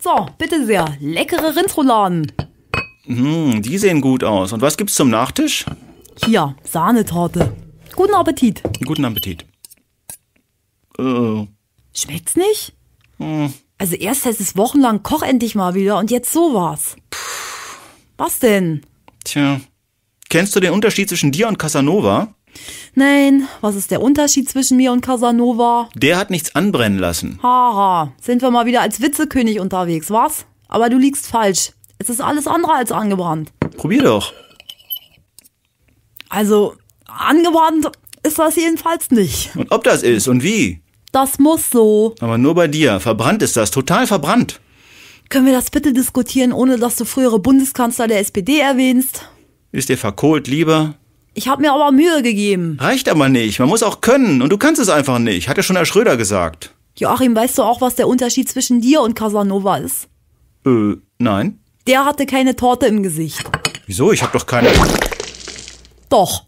So, bitte sehr, leckere Rindsrouladen. Mm, die sehen gut aus. Und was gibt's zum Nachtisch? Hier, Sahnetorte. Guten Appetit. Guten Appetit. Äh. Schmeckt's nicht? Hm. Also erst heißt es wochenlang, koch endlich mal wieder und jetzt sowas. Puh. Was denn? Tja. Kennst du den Unterschied zwischen dir und Casanova? Nein, was ist der Unterschied zwischen mir und Casanova? Der hat nichts anbrennen lassen. Haha, sind wir mal wieder als Witzekönig unterwegs, was? Aber du liegst falsch. Es ist alles andere als angebrannt. Probier doch. Also, angebrannt ist das jedenfalls nicht. Und ob das ist und wie? Das muss so. Aber nur bei dir. Verbrannt ist das. Total verbrannt. Können wir das bitte diskutieren, ohne dass du frühere Bundeskanzler der SPD erwähnst? Ist dir verkohlt lieber? Ich habe mir aber Mühe gegeben. Reicht aber nicht. Man muss auch können. Und du kannst es einfach nicht. Hat ja schon Herr Schröder gesagt. Joachim, weißt du auch, was der Unterschied zwischen dir und Casanova ist? Äh, nein. Der hatte keine Torte im Gesicht. Wieso? Ich habe doch keine. Doch.